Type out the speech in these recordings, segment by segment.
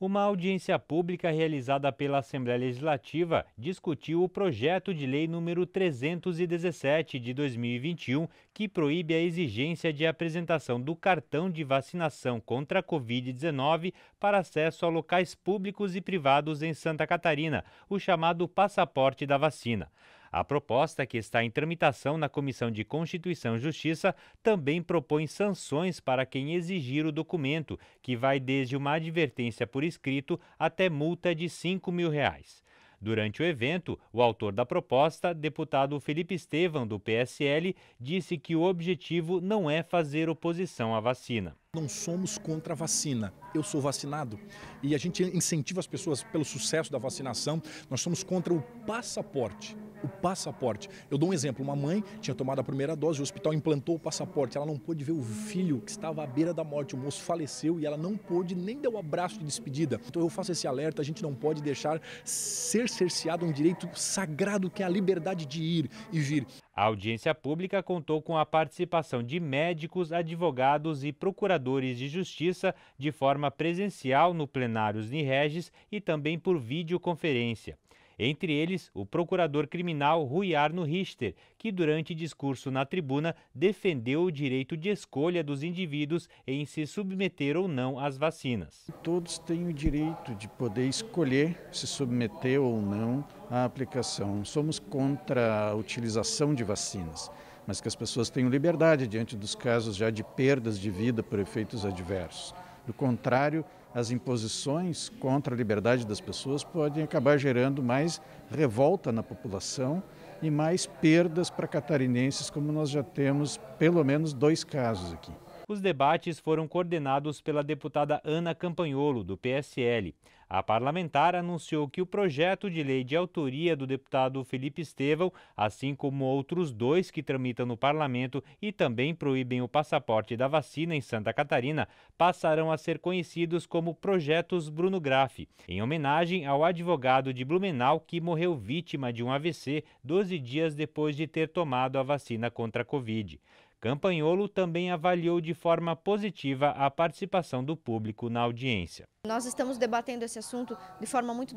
Uma audiência pública realizada pela Assembleia Legislativa discutiu o projeto de lei número 317 de 2021, que proíbe a exigência de apresentação do cartão de vacinação contra a Covid-19 para acesso a locais públicos e privados em Santa Catarina, o chamado passaporte da vacina. A proposta, que está em tramitação na Comissão de Constituição e Justiça, também propõe sanções para quem exigir o documento, que vai desde uma advertência por escrito até multa de 5 mil reais. Durante o evento, o autor da proposta, deputado Felipe Estevam, do PSL, disse que o objetivo não é fazer oposição à vacina. Não somos contra a vacina. Eu sou vacinado e a gente incentiva as pessoas pelo sucesso da vacinação. Nós somos contra o passaporte o passaporte. Eu dou um exemplo: uma mãe tinha tomado a primeira dose, o hospital implantou o passaporte, ela não pôde ver o filho que estava à beira da morte, o moço faleceu e ela não pôde nem dar o um abraço de despedida. Então eu faço esse alerta: a gente não pode deixar ser cerceado um direito sagrado que é a liberdade de ir e vir. A audiência pública contou com a participação de médicos, advogados e procuradores de justiça de forma presencial no plenário nireges e também por videoconferência. Entre eles, o procurador criminal Rui Arno Richter, que durante discurso na tribuna defendeu o direito de escolha dos indivíduos em se submeter ou não às vacinas. Todos têm o direito de poder escolher se submeter ou não à aplicação. Somos contra a utilização de vacinas mas que as pessoas tenham liberdade diante dos casos já de perdas de vida por efeitos adversos. Do contrário, as imposições contra a liberdade das pessoas podem acabar gerando mais revolta na população e mais perdas para catarinenses, como nós já temos pelo menos dois casos aqui. Os debates foram coordenados pela deputada Ana Campanholo, do PSL. A parlamentar anunciou que o projeto de lei de autoria do deputado Felipe Estevão, assim como outros dois que tramitam no parlamento e também proíbem o passaporte da vacina em Santa Catarina, passarão a ser conhecidos como projetos Bruno Graff, em homenagem ao advogado de Blumenau que morreu vítima de um AVC 12 dias depois de ter tomado a vacina contra a Covid. Campanholo também avaliou de forma positiva a participação do público na audiência. Nós estamos debatendo esse assunto de forma muito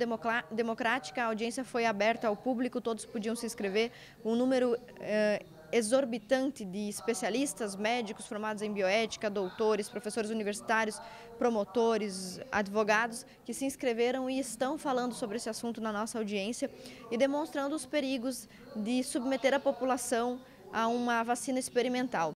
democrática, a audiência foi aberta ao público, todos podiam se inscrever, um número eh, exorbitante de especialistas, médicos formados em bioética, doutores, professores universitários, promotores, advogados, que se inscreveram e estão falando sobre esse assunto na nossa audiência e demonstrando os perigos de submeter a população a uma vacina experimental.